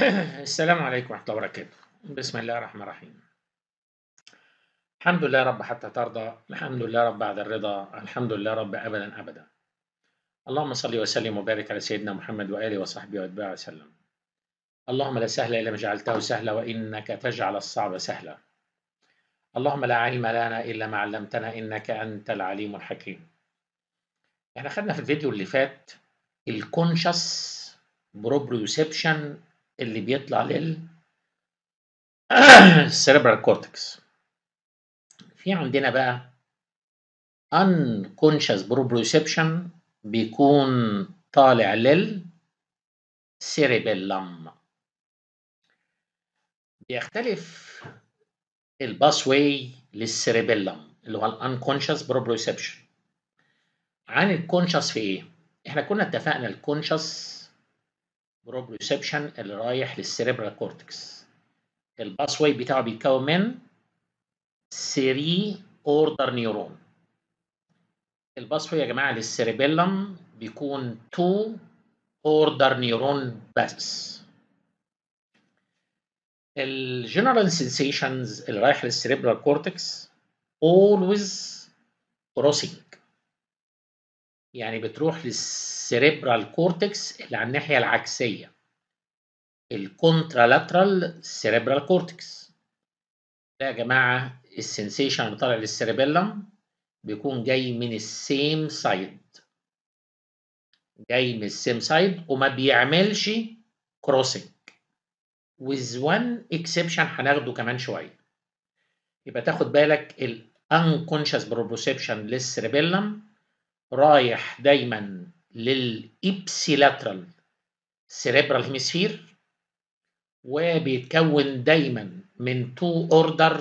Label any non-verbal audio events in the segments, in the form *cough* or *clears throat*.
*coughs* السلام عليكم ورحمة الله وبركاته بسم الله الرحمن الرحيم الحمد لله رب حتى ترضى الحمد لله رب بعد الرضا الحمد لله رب أبدا أبدا اللهم صل وسلم وبارك على سيدنا محمد وآله وصحبه وأتباعه وسلم اللهم لا سهل إلا ما جعلته سهلا وإنك تجعل الصعب سهلا اللهم لا علم لنا إلا ما علمتنا إنك أنت العليم الحكيم احنا يعني خدنا في الفيديو اللي فات الكونشس بروبريوسبشن اللي بيطلع لل *clears throat* cerebral cortex في عندنا بقى unconscious proprioception بيكون طالع لل cerebellum بيختلف الباسواي للسيريبيلم اللي هو الانكونشس بروبريسبشن عن الكونشس في ايه؟ احنا كنا اتفقنا الكونشس بروبريوسبشن اللي رايح للسيريبرال كورتكس الباسواي بتاعه بيتكون من 3 اوردر نيورون الباسواي يا جماعه للسيريبيلم بيكون 2 اوردر نيورون بس الجنرال سنسيشنز اللي رايح للسيريبرال كورتكس always crossing يعني بتروح للسيريبرال كورتكس اللي على الناحية العكسية الكونترالاترال سيريبرال كورتكس ده يا جماعة السنسيشن اللي طالع للسيريبيلم بيكون جاي من السيم سايد جاي من السيم سايد وما بيعملش كروسنج with one exception هناخده كمان شوية يبقى تاخد بالك الـ unconscious proprioception للسيريبيلم رايح دايما للإبسيلاترال سيريبرال هيمسفير وبيتكون دايما من تو اوردر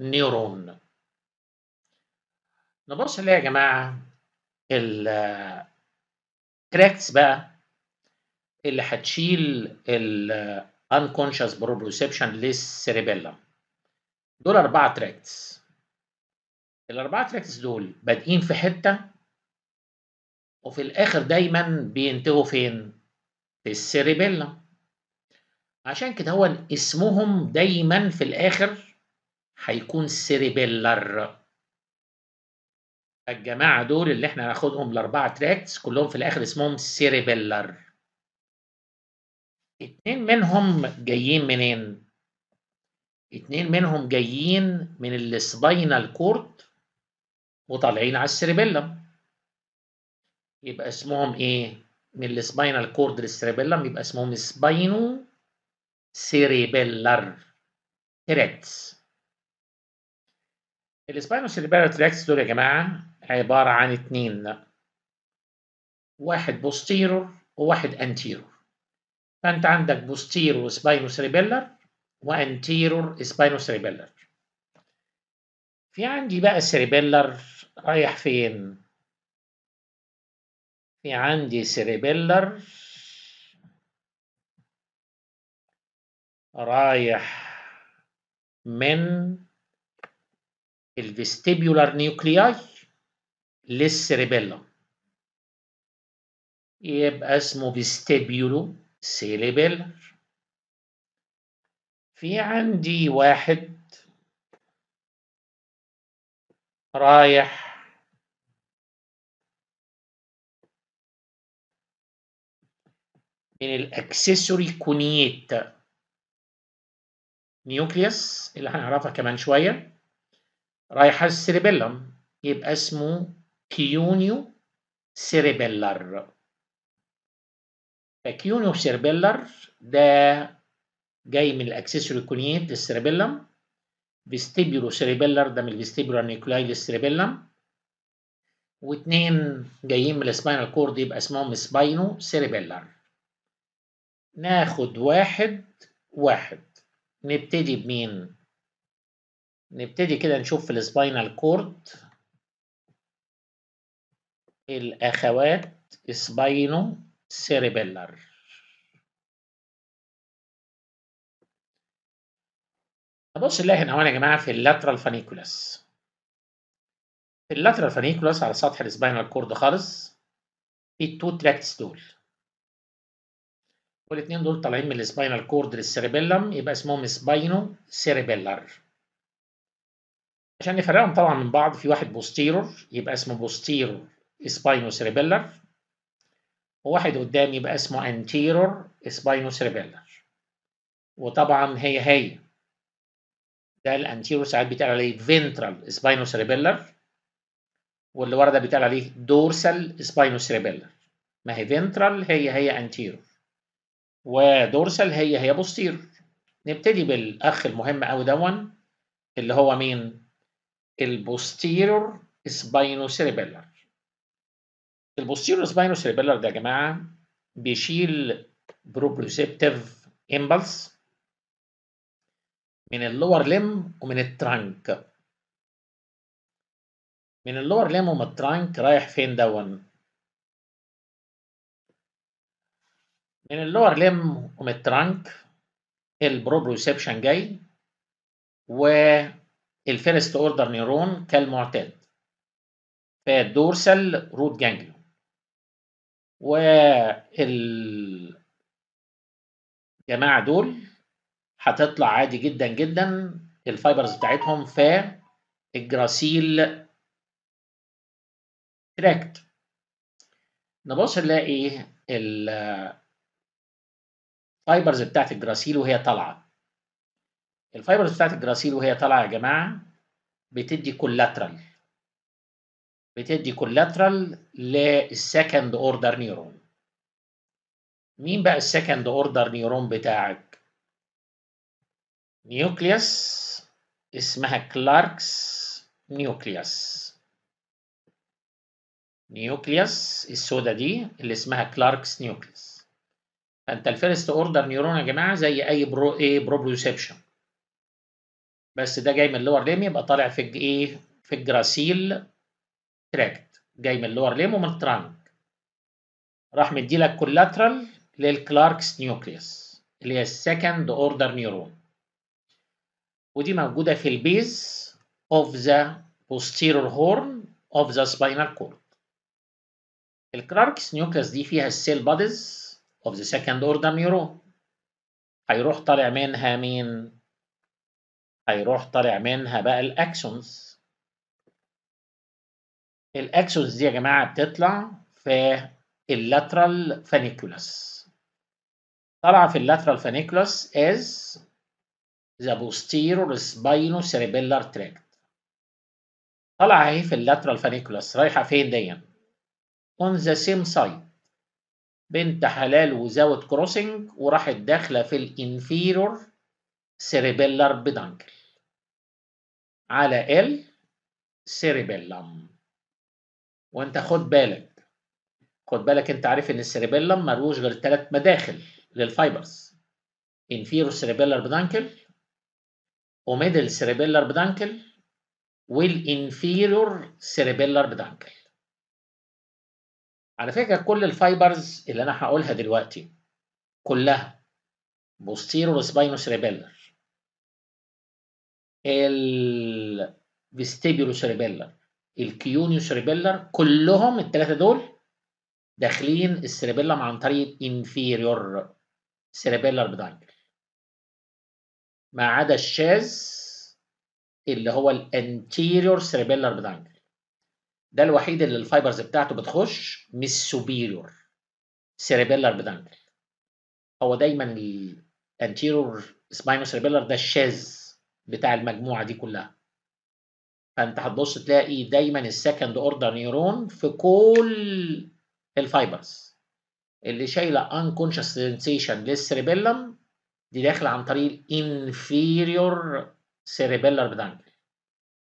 نيورون نبص ليه يا جماعه التراكتس بقى اللي هتشيل الانكونشس بروبريوسبشن للسيريبيلا دول اربعه تراكتس الاربعه تراكتس دول بادئين في حته وفي الآخر دايما بينتهوا فين؟ في السيريبيلا عشان كده هو اسمهم دايما في الآخر هيكون سيريبيلر الجماعة دول اللي احنا هناخدهم الأربعة تراكتس كلهم في الآخر اسمهم سيريبيلر اتنين منهم جايين منين؟ اتنين منهم جايين من السباينال كورت وطالعين على السيربيلم يبقى اسمهم ايه من السباينال كورد للسيريبيلم يبقى اسمهم سباينو سيريبيلر تريكتس السباينو سيريبيلر تريكتس دول يا جماعه عباره عن اتنين واحد بوستيرور وواحد انتيرور فانت عندك بوستيرور سباينو سيريبيلر وانتيرور سباينو سيريبيلر في عندي بقى السيريبيلر رايح فين في عندي سيريبيلر رايح من الفيستيبيولار نيوكلياي للسيريبيلر يبقى اسمه فيستيبيولو سيريبيلر في عندي واحد رايح من الاكسسوري كونيت نيوكليس اللي هنعرفها كمان شويه رايحه السيريبيلم يبقى اسمه كيونيو سيريبيلر فكيونيو سيريبيلر ده جاي من الاكسسوري كونيت للسيربيلم فيستيبيولو سيريبيلر ده من الفيستيبيولار نيكولاي للسيريبيلم واثنين جايين من السباينال كورد يبقى اسمهم سباينو سيريبيلر ناخد واحد واحد نبتدي بمين نبتدي كده نشوف في السباينال كورد الأخوات سباينو سيريبيلر نبص نلاقي هنا يا جماعة في اللاترال فانيكولاس في اللاترال فانيكولاس على سطح السباينال كورد خالص في التو تراكتس دول والاثنين دول طالعين من السباينال كورد للسيريبيلم يبقى اسمهم سباينو سيريبيلر عشان نفرقهم طبعا من بعض في واحد بوستيرور يبقى اسمه بوستيرور سباينو سيريبيلر وواحد قدام يبقى اسمه انتيرور سباينو سيريبيلر وطبعا هي هي ده الانتيرور ساعات بيتقال عليه فينترال سباينو سيريبيلر واللي ورا ده بيتقال عليه دورسال سباينو سيريبيلر ما هي فينترال هي هي انتيرور ودورسال هي هي بوستير نبتدي بالاخ المهم قوي دون اللي هو مين البوستيرور سباينوسيريبيلر البوستيرور سباينوسيريبيلر ده يا جماعه بيشيل بروبريسبتيف امبلس من اللور لم ومن الترانك من اللور لم ومن الترانك رايح فين دون من اللور لم ومن الترانك البروبريوسبشن جاي والفيرست اوردر نيرون كالمعتاد فالدورسال روت جانجليون والجماعة دول هتطلع عادي جدا جدا الفايبرز بتاعتهم في الجراسيل تراكت نبص نلاقي الفايبرز بتاعت الجراسيل وهي طالعه الفايبرز بتاعت الجراسيل وهي طالعه يا جماعه بتدي كولاترال بتدي كولاترال للسكند اوردر نيورون مين بقى السكند اوردر نيورون بتاعك نيوكليوس اسمها كلاركس نيوكليوس نيوكليوس السودا دي اللي اسمها كلاركس نيوكليوس فانت الفيرست اوردر نيورون يا جماعه زي اي برو ايه بروبريوسبشن بس ده جاي من اللور ليم يبقى طالع في ايه في الجراسيل تراكت جاي من اللور ليم ومن الترانك راح مديلك كولاترال للكلاركس نيوكليس اللي هي السكند اوردر نيورون ودي موجوده في البيز اوف ذا posterior horn of the spinal cord الكلاركس نيوكليوس دي فيها السيل بوديز of the second order neuron هيروح طالع منها مين؟ هيروح طالع منها بقى الاكسونز الاكسونز دي يا جماعه بتطلع في اللاترال فانيكولاس طالعه في اللاترال فانيكولاس از ذا posterior spinocerebellar tract طالعه اهي في اللاترال فانيكولاس رايحه فين ديا on the same side بنت حلال وزاوت كروسنج وراحت داخله في الانفيرور سيريبيلار بدانكل على ال سيريبيلم وانت خد بالك خد بالك انت عارف ان السيريبيلم ملوش غير ثلاث مداخل للفايبرز انفيرور سيريبيلار بدانكل وميدل سيريبيلار بدانكل والانفيرور سيريبيلار بدانكل على فكرة كل الفايبرز اللي أنا هقولها دلوقتي كلها posterior سباينوس ريبيلر الفيستيبيولو سريبيلر الكيونيوس ريبيلر كلهم الثلاثة دول داخلين السريبيلم عن طريق انفيريور cerebellar بدانجل ما عدا الشاز اللي هو الانتيريور cerebellar بدانجل ده الوحيد اللي الفايبرز بتاعته بتخش مش سوبيريور سيريبيلر بدانجل هو دايما الانتيرور سباينو سيريبيلر ده الشاذ بتاع المجموعه دي كلها فانت هتبص تلاقي دايما السكند اوردر نيرون في كل الفايبرز اللي شايله انكونشس سنسيشن للسيريبيلم دي داخله عن طريق الانفيريور سيريبيلر بدانجل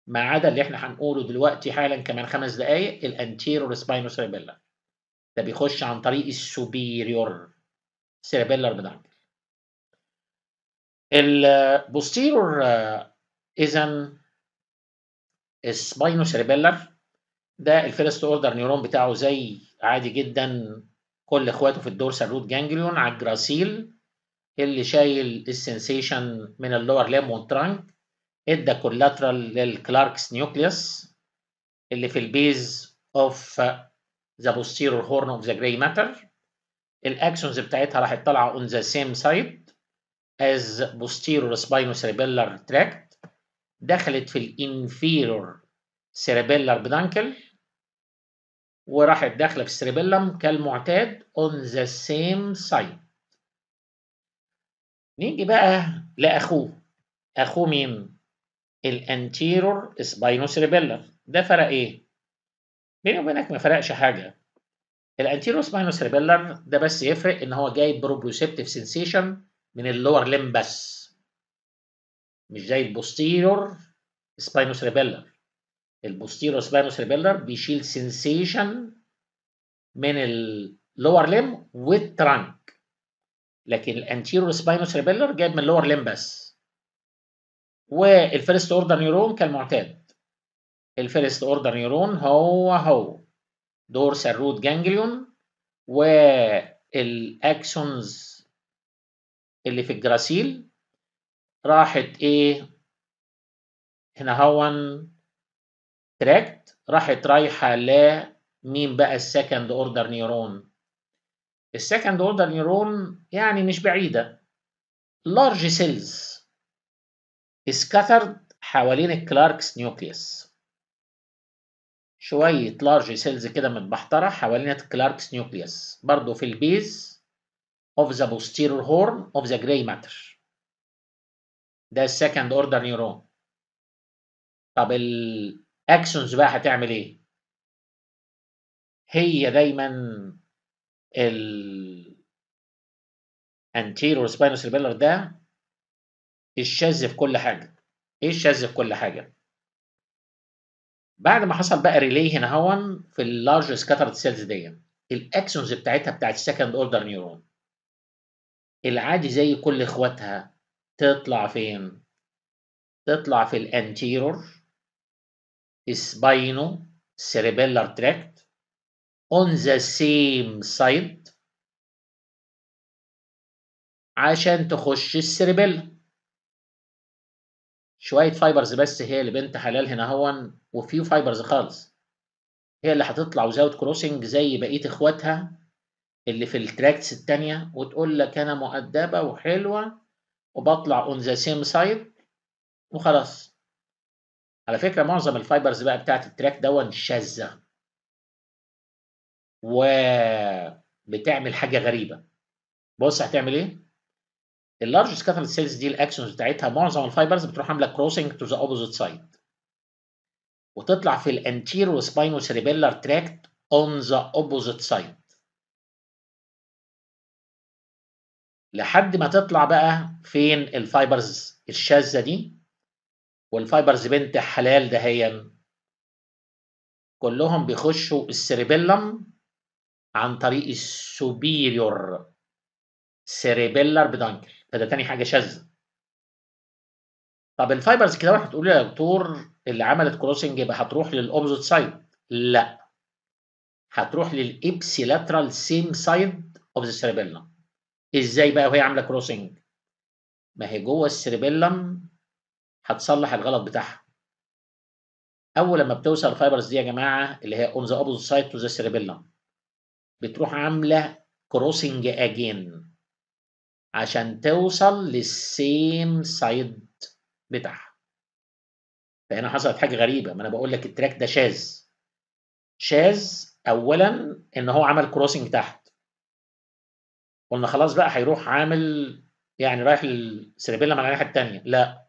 ما عدا اللي احنا هنقوله دلوقتي حالا كمان خمس دقايق الانتيرور سباينو سيربيلر ده بيخش عن طريق السوبيريور سيربيلر بنانجل البوستيرور اذا السباينو سيربيلر ده الفيرست اوردر نيورون بتاعه زي عادي جدا كل اخواته في الدورسال روت جانجليون على الجراسيل اللي شايل السنسيشن من اللور لام والترانك ادى كولاترال للكلاركس نيوكليوس اللي في البيز اوف ذا بوستيرور هورن اوف ذا جراي ماتر الاكسونز بتاعتها راحت طالعه اون ذا سيم سايد از بوستيرور سباينو سيريبيلر تراكت دخلت في الانفيرور سيريبيلر بدانكل وراحت داخله في السيريبيلم كالمعتاد اون ذا سيم سايد نيجي بقى لاخوه اخوه مين الانتيرور سباينوس ريبيلر ده فرق ايه؟ بيني وبينك ما فرقش حاجه الانتيرور سباينوس ريبيلر ده بس يفرق ان هو جايب بروبريوسبتيف سنسيشن من اللور لم بس مش زي البوستيرور سباينوس ريبيلر البوستيرور سباينوس ريبيلر بيشيل سنسيشن من اللور ليم trunk لكن الانتيرور سباينوس ريبيلر جايب من اللور لم بس والفيرست اوردر نيورون كالمعتاد الفيرست اوردر نيورون هو هو دورسال روت جانجليون والاكسونز اللي في الجراسيل راحت ايه هنا هون تراكت راحت رايحه ل مين بقى السكند اوردر نيورون السكند اوردر نيورون يعني مش بعيده لارج سيلز اسكترد حوالين الكلاركس نيوكليس شوية لارج سيلز كده متبحترة حوالين الكلاركس نيوكليس برضو في البيز of the posterior horn of the gray matter ده second order neuron طب الاكسونز بقى هتعمل ايه؟ هي دايما ال anterior spinal cerebellar ده الشاذ في كل حاجه ايه الشاذ في كل حاجه بعد ما حصل بقى ريلي هنا هون في اللارج سكاترد سيلز دي الاكسونز بتاعتها بتاعت سكند اوردر نيورون العادي زي كل اخواتها تطلع فين تطلع في الانتيرور سباينو سيريبيلر تراكت اون ذا سيم سايد عشان تخش السيريبيلا شويه فايبرز بس هي اللي بنت حلال هنا هون وفيو فايبرز خالص هي اللي هتطلع وزاوت كروسنج زي بقيه اخواتها اللي في التراكتس التانية وتقول لك انا مؤدبه وحلوه وبطلع اون ذا سيم سايد وخلاص على فكره معظم الفايبرز بقى بتاعت التراك دون شاذه وبتعمل حاجه غريبه بص هتعمل ايه اللارج سكاترد سيلز دي الاكشنز بتاعتها معظم الفايبرز بتروح عامله كروسنج تو ذا اوبوزيت سايد وتطلع في الانتيرو سباينو سيريبيلار تراكت اون ذا اوبوزيت سايد لحد ما تطلع بقى فين الفايبرز الشاذه دي والفايبرز بنت حلال دهيا كلهم بيخشوا السيريبيلم عن طريق السوبيريور سيريبيلر بدانكل فده تاني حاجه شاذه طب الفايبرز كده واحد تقول لي يا دكتور اللي عملت كروسنج يبقى هتروح للاوبزيت سايد لا هتروح للابسيلاترال سيم سايد اوف ذا سيربيلم ازاي بقى وهي عامله كروسنج ما هي جوه السيربيلم هتصلح الغلط بتاعها اول لما بتوصل الفايبرز دي يا جماعه اللي هي اون ذا اوبزيت سايد تو ذا سيربيلم بتروح عامله كروسنج اجين عشان توصل للسيم سايد بتاعها فهنا حصلت حاجه غريبه ما انا بقول لك التراك ده شاذ شاذ اولا ان هو عمل كروسنج تحت قلنا خلاص بقى هيروح عامل يعني رايح للسيربيلا من الناحيه الثانيه لا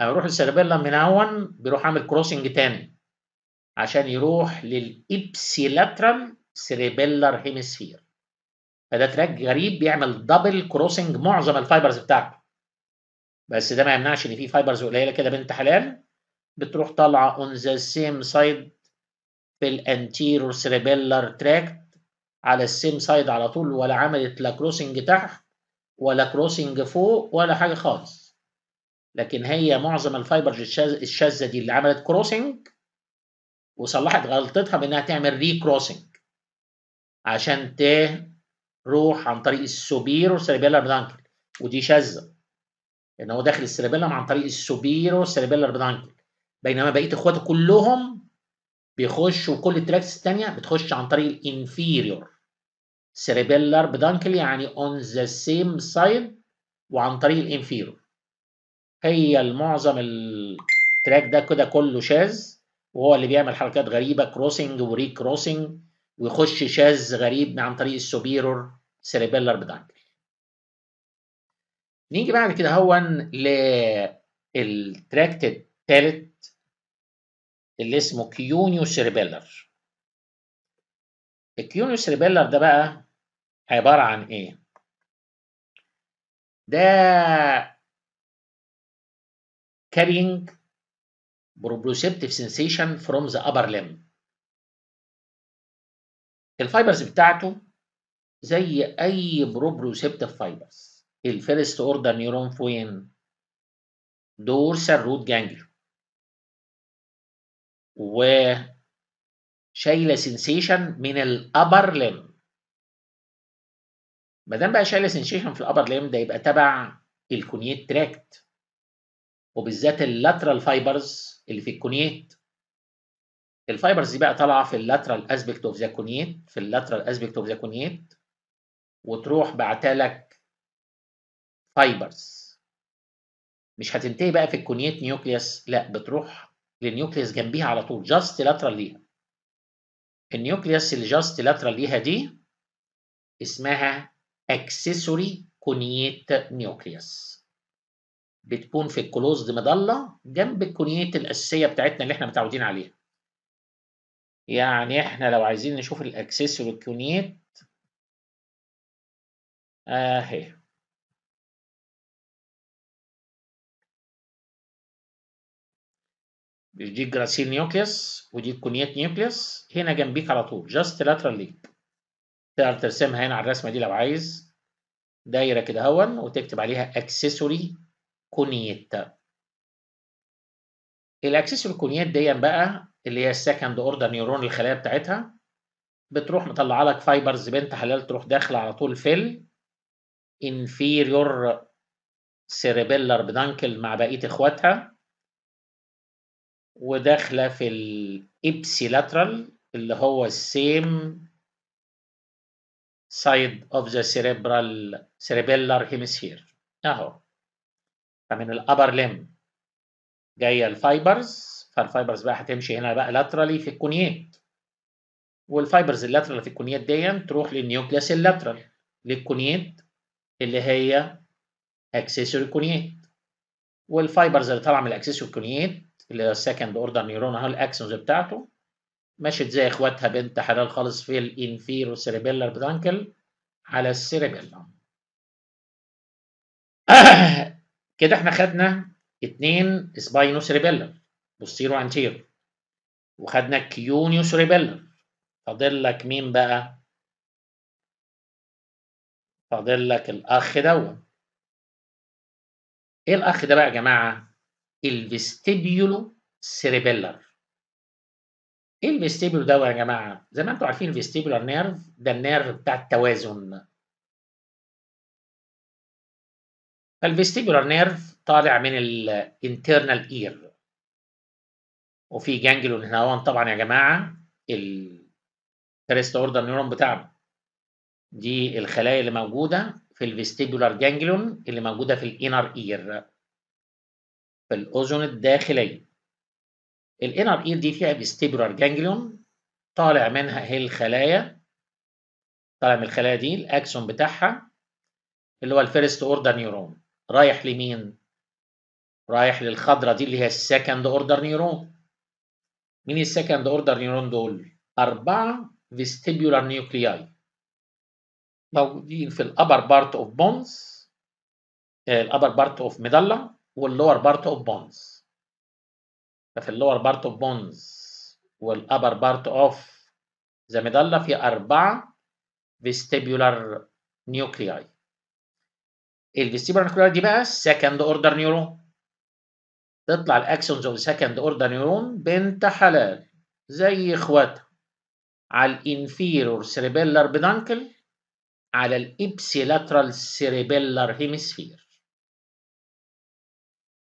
انا اروح للسيربيلا من اول بيروح عامل كروسنج تاني عشان يروح للابسيلاترال سيربيلار هيمسفير فده تراك غريب بيعمل دبل كروسنج معظم الفايبرز بتاعته بس ده ما يمنعش ان في فايبرز قليله كده بنت حلال بتروح طالعه اون ذا سيم سايد في الانتيرور سيريبيلر تراكت على السيم سايد على طول ولا عملت لا كروسنج تحت ولا كروسنج فوق ولا حاجه خالص لكن هي معظم الفايبرز الشاذه دي اللي عملت كروسنج وصلحت غلطتها بانها تعمل ري كروسنج عشان ت روح عن طريق السوبيرو سيربيلر بلانكل ودي شاذه لان هو داخل السيريبيلم عن طريق السوبيرو سيربيلر بلانكل بينما بقيه اخواته كلهم بيخشوا كل التراكس الثانيه بتخش عن طريق الانفيريور سيربيلر بلانكل يعني اون ذا سيم سايد وعن طريق الانفيريور هي المعظم التراك ده كده كله شاذ وهو اللي بيعمل حركات غريبه كروسنج وري كروسنج ويخش شاذ غريب عن طريق السوبيرور سيريبيلر بدانكل نيجي بعد كده هون للتراكت الثالث اللي اسمه كيونيو سيريبيلر الكيونيو سيريبيلر ده بقى عبارة عن ايه؟ ده carrying proprioceptive sensation from the upper limb الفايبرز بتاعته زي اي بروبروسيبتيف فايبرز الفيرست اوردر نيورون فين دورسال روت و شايله سنسيشن من الابر ليم ما دام بقى شايله سنسيشن في الابر ليم ده يبقى تبع الكونيت تراكت وبالذات اللاترال فايبرز اللي في الكونيت الفايبرز دي بقى طالعه في اللاترال اسبيكت اوف ذا كونيت في اللاترال اسبيكت اوف ذا كونيت وتروح بعتلك فايبرز مش هتنتهي بقى في الكونيت نيوكليس لا بتروح للنيوكليس جنبيها على طول جاست لاترال ليها النيوكليس اللي جاست لاترال ليها دي اسمها اكسسوري كونيت نيوكليس بتكون في الكلوزد مضله جنب الكونيت الاساسيه بتاعتنا اللي احنا متعودين عليها يعني احنا لو عايزين نشوف والكونيت اهي دي الجراسيل نيوكليس ودي الكونيات نيوكليس هنا جنبيك على طول جاست لاترال ليك تقدر ترسمها هنا على الرسمه دي لو عايز دايره كده هون وتكتب عليها اكسسوري كونيتا الاكسسوري كونيات دي بقى اللي هي السكند اوردر نيورون الخلايا بتاعتها بتروح مطلع لك فايبرز بنت حلال تروح داخله على طول فيل انفيريور سيريبيلر بدانكل مع بقيه اخواتها وداخله في لاترال اللي هو السيم سايد اوف ذا سيريبرال سيريبيلر هيمسفير اهو فمن الابر لم جايه الفايبرز فالفايبرز بقى هتمشي هنا بقى لاترالي في الكونيات والفايبرز اللاترال في الكونيات دي تروح للنيوكليس اللاترال للكونيات اللي هي اكسسوري كونيات والفايبرز اللي طالعه من الاكسسوري كونيات اللي هي السكند اوردر نيورون اهو الاكسونز بتاعته مشت زي اخواتها بنت حلال خالص في الانفيرو سيريبيلر بدانكل على السيريبيلر *coughs* كده احنا خدنا اتنين سباينو سيريبيلر بوستيرو انتير وخدنا كيونيو سريبيلر فاضل لك مين بقى فاضل لك الاخ دوت ايه الاخ ده بقى يا جماعه الفيستيبيولو سيريبيلر ايه الفيستيبيول ده يا جماعه زي ما انتم عارفين الفيستيبولار نيرف ده النيرف بتاع التوازن فالفيستيبولار نيرف طالع من الانترنال اير وفي جانجلون هنا طبعا يا جماعه الفيرست اوردر نيورون بتاعنا دي الخلايا اللي موجوده في الفيستيبولار جانجلون اللي موجوده في الانر اير في الاذن الداخليه الانر اير دي فيها فيستيبولار جانجلون طالع منها هي الخلايا طالع من الخلايا دي الاكسون بتاعها اللي هو الفيرست اوردر نيورون رايح لمين رايح للخضره دي اللي هي السكند اوردر نيورون مين السكند اوردر نيرون دول؟ أربعة vestibular نيوكلياي موجودين في الأبر بارت اوف بونز الأبر بارت اوف ميدلا واللور بارت اوف بونز ففي اللور بارت اوف بونز والأبر بارت اوف ذا ميدلا في أربعة vestibular نيوكلياي الفيستيبولار نيوكلياي دي بقى سكند اوردر نيورون تطلع الاكسونز اوف سكند اوردر نيورون بنت حلال زي اخواتها على الانفيرور سيريبيلر بدانكل على الابسيلاترال سيريبيلر هيمسفير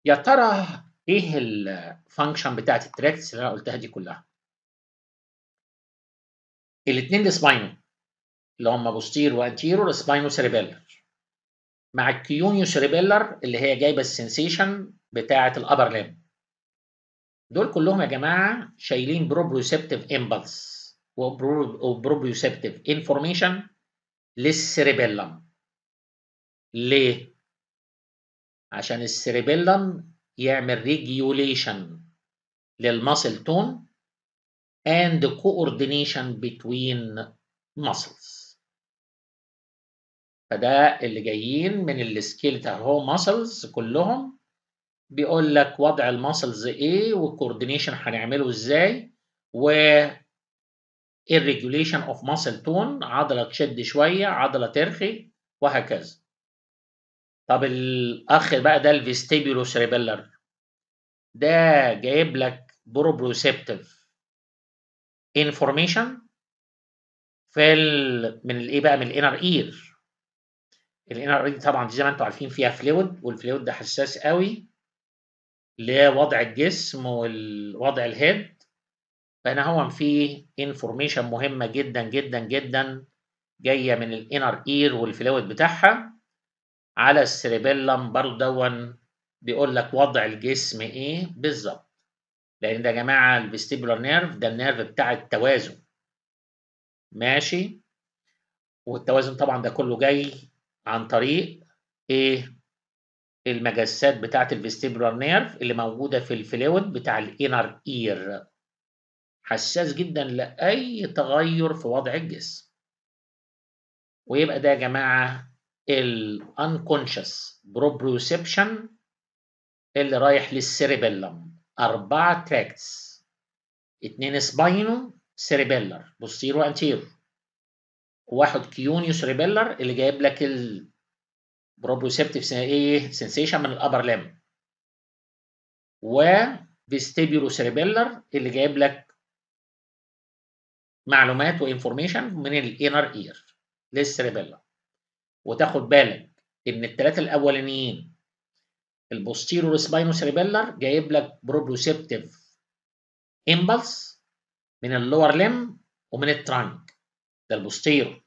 يا ترى ايه الفانكشن بتاعت التراكس اللي انا قلتها دي كلها الاثنين سباينو اللي هم بوستير وانتيرور سباينو سيريبيلر مع الكيونيو سيريبيلر اللي هي جايبه السنسيشن بتاعه الابر لام دول كلهم يا جماعه شايلين بروبريوسبتيف امبلس وبروبريوسبتيف انفورميشن للسيريبيلم ليه عشان السيريبيلم يعمل ريجيوليشن للماسل تون اند coordination بتوين muscles فده اللي جايين من السكيلتال هو ماسلز كلهم بيقول لك وضع الماسلز ايه والكوردينيشن هنعمله ازاي و الريجوليشن اوف ماسل تون عضله تشد شويه عضله ترخي وهكذا طب الاخ بقى ده الفيستيبيولو سريبيلر ده جايب لك بروبروسيبتيف انفورميشن في من الايه بقى من الانر اير الان ار دي طبعا زي ما انتم عارفين فيها فلويد والفلويد ده حساس قوي لوضع الجسم ووضع الهيد فهنا هون في انفورميشن مهمه جدا جدا جدا جايه من الانر اير والفلويد بتاعها على السريبيلم برضه دون بيقول لك وضع الجسم ايه بالظبط لان ده يا جماعه الفيستيبولار نيرف ده النيرف بتاع التوازن ماشي والتوازن طبعا ده كله جاي عن طريق ايه المجسات بتاعه الفيستيبولار نيرف اللي موجوده في الفلويد بتاع الانر اير حساس جدا لاي تغير في وضع الجسم ويبقى ده يا جماعه الانكونشس بروبريوسبشن اللي رايح للسيريبيلم اربعه تراكتس اتنين سباينو سيريبيلر بوستيرو انتيرو واحد كيونيوس ريبيلر اللي جايب لك البروبريسبتيف ايه سنسيشن من الابر لام و فيستيبيولوس ريبيلر اللي جايب لك معلومات وانفورميشن من الانر اير للسريبيلا وتاخد بالك ان الثلاثه الاولانيين البوستيرور سباينوس ريبيلر جايب لك بروبروسيبتيف امبلس من اللور لم ومن الترانك ده البوستيرور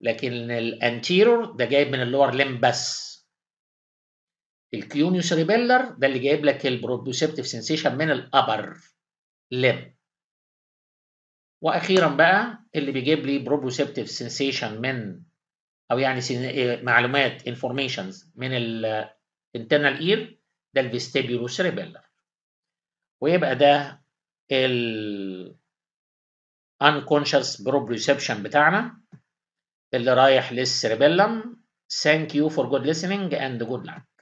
لكن الانتيرور ده جايب من اللور لم بس الكيونيو سيريبيلر ده اللي جايب لك البروبيوسيبتيف سنسيشن من الابر لم واخيرا بقى اللي بيجيب لي بروبيوسيبتيف سنسيشن من او يعني إيه، معلومات انفورميشنز من الانترنال اير ده الفيستيبيولو سيريبيلر ويبقى ده ال unconscious proprioception بتاعنا اللي رايح للسيربيلم thank you for good listening and good luck